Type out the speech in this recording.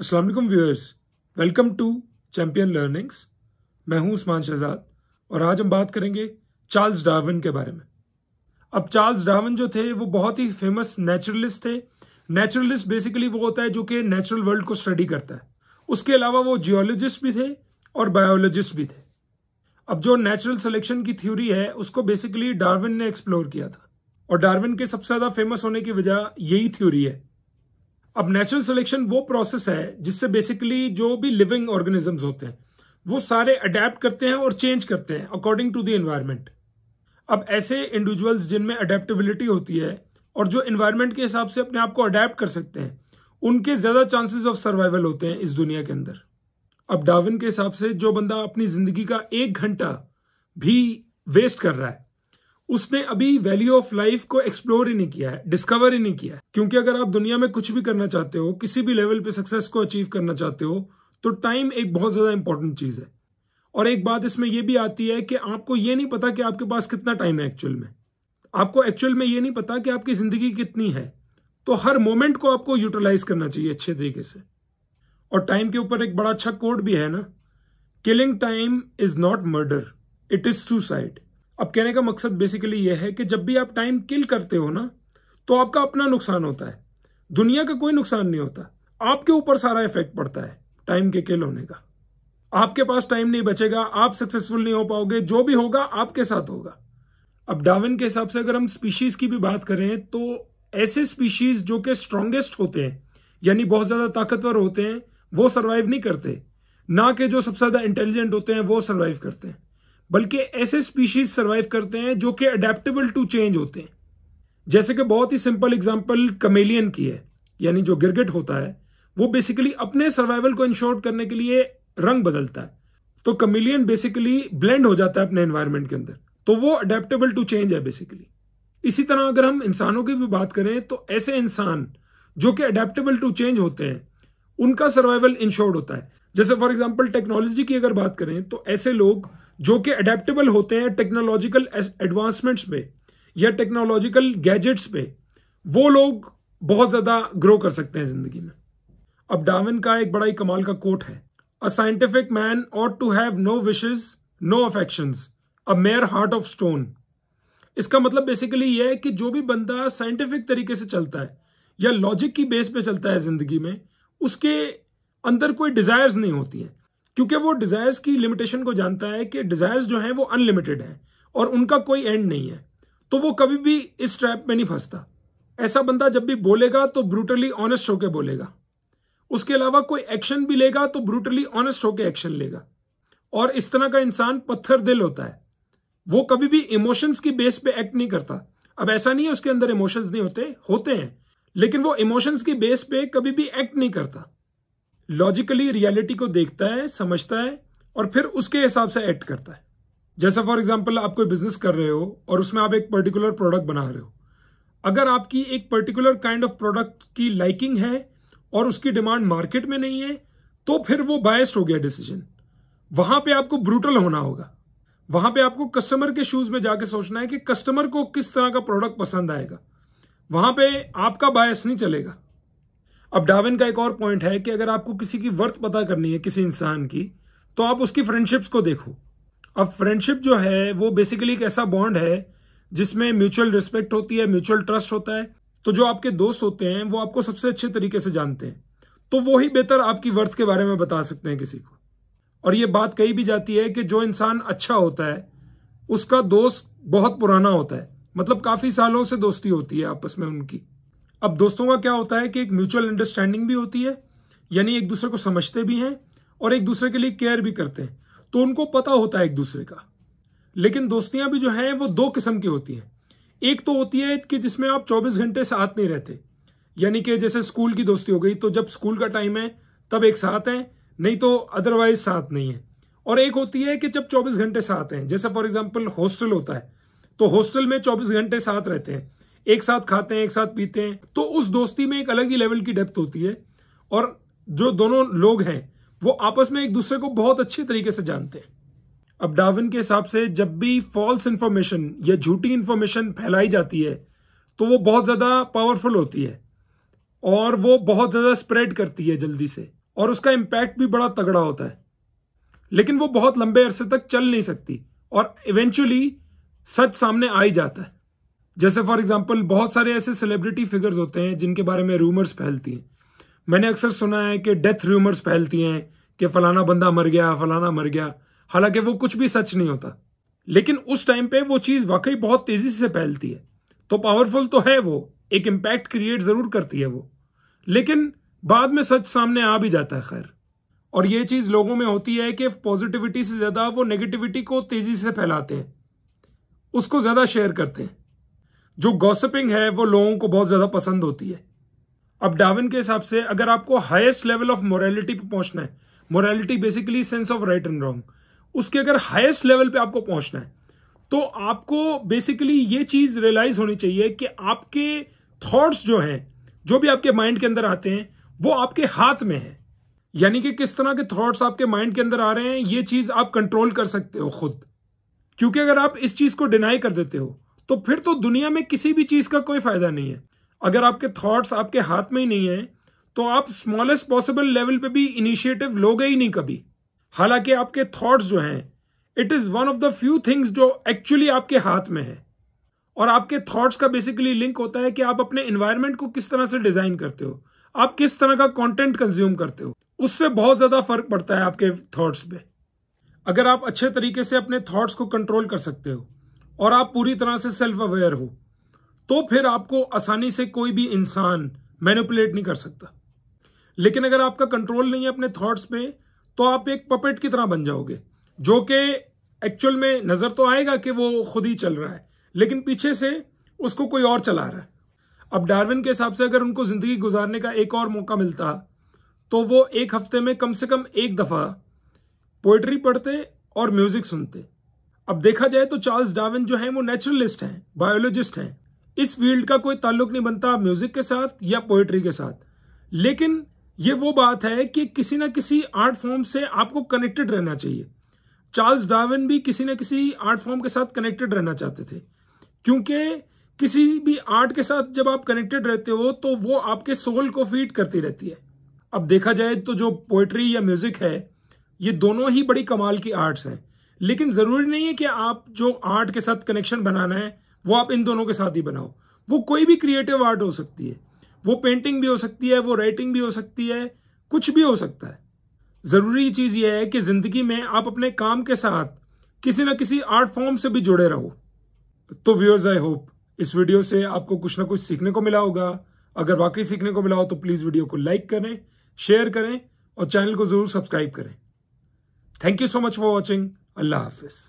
Aslam viewers welcome to champion learnings मैं हूं उस्मान शहजाद और आज हम बात करेंगे चार्ल्स डार्विन के बारे में अब चार्ल्स डार्विन जो थे वो बहुत ही फेमस नेचुरलिस्ट थे नेचुरलिस्ट बेसिकली वो होता है जो कि नेचुरल वर्ल्ड को स्टडी करता है उसके अलावा वो जियोलॉजिस्ट भी थे और बायोलॉजिस्ट भी थे अब जो नेचुरल सिलेक्शन की थ्योरी है उसको बेसिकली डार्विन ने एक्सप्लोर किया था और डार्विन के सबसे ज्यादा फेमस होने की वजह यही थ्योरी है अब नेचुरल सिलेक्शन वो प्रोसेस है जिससे बेसिकली जो भी लिविंग ऑर्गेनिजम्स होते हैं वो सारे अडेप्ट करते हैं और चेंज करते हैं अकॉर्डिंग टू द एनवायरमेंट अब ऐसे इंडिविजुअल्स जिनमें अडेप्टेबिलिटी होती है और जो एनवायरमेंट के हिसाब से अपने आप को अडेप्ट कर सकते हैं उनके ज्यादा चांसेस ऑफ सर्वाइवल होते हैं इस दुनिया के अंदर अब डाविन के हिसाब से जो बंदा अपनी जिंदगी का एक घंटा भी वेस्ट कर रहा है उसने अभी वैल्यू ऑफ लाइफ को एक्सप्लोर ही नहीं किया है डिस्कवर ही नहीं किया है क्योंकि अगर आप दुनिया में कुछ भी करना चाहते हो किसी भी लेवल पे सक्सेस को अचीव करना चाहते हो तो टाइम एक बहुत ज्यादा इंपॉर्टेंट चीज है और एक बात इसमें यह भी आती है कि आपको ये नहीं पता कि आपके पास कितना टाइम है एक्चुअल में आपको एक्चुअल में ये नहीं पता कि आपकी जिंदगी कितनी है तो हर मोमेंट को आपको यूटिलाइज करना चाहिए अच्छे तरीके से और टाइम के ऊपर एक बड़ा अच्छा कोड भी है ना killing time is not murder it is suicide अब कहने का मकसद बेसिकली यह है कि जब भी आप टाइम किल करते हो ना तो आपका अपना नुकसान होता है दुनिया का कोई नुकसान नहीं होता आपके ऊपर सारा इफेक्ट पड़ता है टाइम के किल होने का आपके पास टाइम नहीं बचेगा आप सक्सेसफुल नहीं हो पाओगे जो भी होगा आपके साथ होगा अब डाविन के हिसाब से अगर हम स्पीशीज की भी बात करें तो ऐसे स्पीशीज जो कि स्ट्रांगेस्ट होते हैं यानी बहुत ज्यादा ताकतवर होते हैं वो सर्वाइव नहीं करते ना कि जो सबसे ज्यादा इंटेलिजेंट होते हैं वो सर्वाइव करते हैं बल्कि ऐसे स्पीशीज सर्वाइव करते हैं जो कि अडेप्टेबल टू चेंज होते हैं जैसे कि बहुत ही सिंपल एग्जाम्पल कमेलियन की है यानी जो गिरगिट होता है वो बेसिकली अपने सर्वाइवल को इंश्योर करने के लिए रंग बदलता है तो कमेलियन बेसिकली ब्लेंड हो जाता है अपने एनवायरमेंट के अंदर तो वो अडेप्टेबल टू चेंज है बेसिकली इसी तरह अगर हम इंसानों की भी बात करें तो ऐसे इंसान जो कि अडेप्टेबल टू चेंज होते हैं उनका सर्वाइवल इंश्योर्ड होता है जैसे फॉर एग्जाम्पल टेक्नोलॉजी की अगर बात करें तो ऐसे लोग जो कि अडेप्टेबल होते हैं टेक्नोलॉजिकल एडवांसमेंट्स पे या टेक्नोलॉजिकल गैजेट्स पे वो लोग बहुत ज्यादा ग्रो कर सकते हैं जिंदगी में अब डाविन का एक बड़ा ही कमाल का कोट है a scientific man ought to have no wishes no affection a mere heart of stone इसका मतलब बेसिकली यह है कि जो भी बंदा साइंटिफिक तरीके से चलता है या लॉजिक की बेस पे चलता है जिंदगी में उसके अंदर कोई डिजायर्स नहीं होती हैं क्योंकि वो डिजायर्स की लिमिटेशन को जानता है कि डिजायर्स जो हैं वो अनलिमिटेड हैं और उनका कोई एंड नहीं है तो वो कभी भी इस ट्रैप में नहीं फंसता ऐसा बंदा जब भी बोलेगा तो ब्रूटली ऑनेस्ट होके बोलेगा उसके अलावा कोई एक्शन भी लेगा तो ब्रूटली ऑनेस्ट होके एक्शन लेगा और इस तरह का इंसान पत्थर दिल होता है वो कभी भी इमोशंस की बेस पे एक्ट नहीं करता अब ऐसा नहीं है उसके अंदर इमोशंस नहीं होते होते हैं लेकिन वो इमोशंस की बेस पे कभी भी एक्ट नहीं करता लॉजिकली रियलिटी को देखता है समझता है और फिर उसके हिसाब से एक्ट करता है जैसे फॉर एग्जाम्पल आप कोई बिजनेस कर रहे हो और उसमें आप एक पर्टिकुलर प्रोडक्ट बना रहे हो अगर आपकी एक पर्टिकुलर काइंड ऑफ प्रोडक्ट की लाइकिंग है और उसकी डिमांड मार्केट में नहीं है तो फिर वो बायस्ड हो गया डिसीजन वहां पे आपको ब्रूटल होना होगा वहां पे आपको कस्टमर के शूज में जाके सोचना है कि कस्टमर को किस तरह का प्रोडक्ट पसंद आएगा वहां पे आपका बायस नहीं चलेगा अब डाविन का एक और पॉइंट है कि अगर आपको किसी की वर्थ पता करनी है किसी इंसान की तो आप उसकी फ्रेंडशिप्स को देखो अब फ्रेंडशिप जो है वो बेसिकली एक ऐसा बॉन्ड है जिसमें म्यूचुअल रिस्पेक्ट होती है म्यूचुअल ट्रस्ट होता है तो जो आपके दोस्त होते हैं वो आपको सबसे अच्छे तरीके से जानते हैं तो वो ही बेहतर आपकी वर्थ के बारे में बता सकते हैं किसी को और ये बात कही भी जाती है कि जो इंसान अच्छा होता है उसका दोस्त बहुत पुराना होता है मतलब काफी सालों से दोस्ती होती है आपस में उनकी अब दोस्तों का क्या होता है कि एक म्यूचुअल अंडरस्टैंडिंग भी होती है यानी एक दूसरे को समझते भी हैं और एक दूसरे के लिए केयर भी करते हैं तो उनको पता होता है एक दूसरे का लेकिन दोस्तियां भी जो है वो दो किस्म की होती हैं एक तो होती है कि जिसमें आप 24 घंटे साथ नहीं रहते यानी कि जैसे स्कूल की दोस्ती हो गई तो जब स्कूल का टाइम है तब एक साथ हैं नहीं तो अदरवाइज साथ नहीं है और एक होती है कि जब 24 घंटे साथ हैं जैसे फॉर एग्जाम्पल हॉस्टल होता है तो हॉस्टल में 24 घंटे साथ रहते हैं एक साथ खाते हैं एक साथ पीते हैं तो उस दोस्ती में एक अलग ही लेवल की डेप्थ होती है और जो दोनों लोग हैं वो आपस में एक दूसरे को बहुत अच्छे तरीके से जानते हैं अब डाविन के हिसाब से जब भी फॉल्स इंफॉर्मेशन या झूठी इंफॉर्मेशन फैलाई जाती है तो वो बहुत ज्यादा पावरफुल होती है और वो बहुत ज्यादा स्प्रेड करती है जल्दी से और उसका इम्पैक्ट भी बड़ा तगड़ा होता है लेकिन वो बहुत लंबे अरसे तक चल नहीं सकती और इवेंचुअली सच सामने आ ही जाता है जैसे फॉर एग्जाम्पल बहुत सारे ऐसे सेलिब्रिटी फिगर्स होते हैं जिनके बारे में रूमर्स फैलती हैं मैंने अक्सर सुना है कि डेथ रूमर्स फैलती हैं कि फलाना बंदा मर गया फलाना मर गया हालांकि वो कुछ भी सच नहीं होता लेकिन उस टाइम पे वो चीज वाकई बहुत तेजी से फैलती है तो पावरफुल तो है वो एक इम्पैक्ट क्रिएट जरूर करती है वो लेकिन बाद में सच सामने आ भी जाता है खैर और ये चीज लोगों में होती है कि पॉजिटिविटी से ज्यादा वो नेगेटिविटी को तेजी से फैलाते हैं उसको ज्यादा शेयर करते हैं जो गॉसिपिंग है वो लोगों को बहुत ज्यादा पसंद होती है अब डाविन के हिसाब से अगर आपको हाईएस्ट लेवल ऑफ मोरालिटी पे पहुंचना है morality basically sense of right and wrong उसके अगर हाईएस्ट लेवल पे आपको पहुंचना है तो आपको बेसिकली ये चीज रियलाइज होनी चाहिए कि आपके थॉट्स जो हैं जो भी आपके माइंड के अंदर आते हैं वो आपके हाथ में है यानी कि किस तरह के थॉट्स आपके माइंड के अंदर आ रहे हैं ये चीज आप कंट्रोल कर सकते हो खुद क्योंकि अगर आप इस चीज को डिनाई कर देते हो तो फिर तो दुनिया में किसी भी चीज का कोई फायदा नहीं है अगर आपके थॉट्स आपके हाथ में ही नहीं है तो आप स्मॉलेस्ट पॉसिबल लेवल पे भी इनिशिएटिव लोगे ही नहीं कभी हालांकि आपके थॉट्स जो हैं it is one of the few things जो एक्चुअली आपके हाथ में है और आपके थॉट्स का बेसिकली लिंक होता है कि आप अपने इन्वायरमेंट को किस तरह से डिजाइन करते हो आप किस तरह का कंटेंट कंज्यूम करते हो उससे बहुत ज्यादा फर्क पड़ता है आपके थॉट्स पे अगर आप अच्छे तरीके से अपने थॉट्स को कंट्रोल कर सकते हो और आप पूरी तरह से सेल्फ अवेयर हो तो फिर आपको आसानी से कोई भी इंसान मैनिपुलेट नहीं कर सकता लेकिन अगर आपका कंट्रोल नहीं है अपने थॉट्स पे तो आप एक पपेट की तरह बन जाओगे जो कि एक्चुअल में नजर तो आएगा कि वो खुद ही चल रहा है लेकिन पीछे से उसको कोई और चला रहा है अब डार्विन के हिसाब से अगर उनको जिंदगी गुजारने का एक और मौका मिलता तो वो एक हफ्ते में कम से कम एक दफा पोइट्री पढ़ते और म्यूजिक सुनते अब देखा जाए तो चार्ल्स डार्विन जो है वो नेचुरलिस्ट हैं बायोलॉजिस्ट हैं इस फील्ड का कोई ताल्लुक नहीं बनता म्यूजिक के साथ या पोएट्री के साथ लेकिन ये वो बात है कि किसी ना किसी आर्ट फॉर्म से आपको कनेक्टेड रहना चाहिए चार्ल्स डार्विन भी किसी ना किसी आर्ट फॉर्म के साथ कनेक्टेड रहना चाहते थे क्योंकि किसी भी आर्ट के साथ जब आप कनेक्टेड रहते हो तो वो आपके सोल को फीड करती रहती है अब देखा जाए तो जो पोएट्री या म्यूजिक है ये दोनों ही बड़ी कमाल की आर्ट्स हैं लेकिन जरूरी नहीं है कि आप जो आर्ट के साथ कनेक्शन बनाना है वो आप इन दोनों के साथ ही बनाओ वो कोई भी क्रिएटिव आर्ट हो सकती है वो पेंटिंग भी हो सकती है वो राइटिंग भी हो सकती है कुछ भी हो सकता है जरूरी चीज यह है कि जिंदगी में आप अपने काम के साथ किसी ना किसी आर्ट फॉर्म से भी जुड़े रहो तो व्यूअर्स आई होप इस वीडियो से आपको कुछ ना कुछ सीखने को मिला होगा अगर वाकई सीखने को मिला हो तो प्लीज वीडियो को लाइक करें शेयर करें और चैनल को जरूर सब्सक्राइब करें thank you so much for watching अल्लाह हाफिज़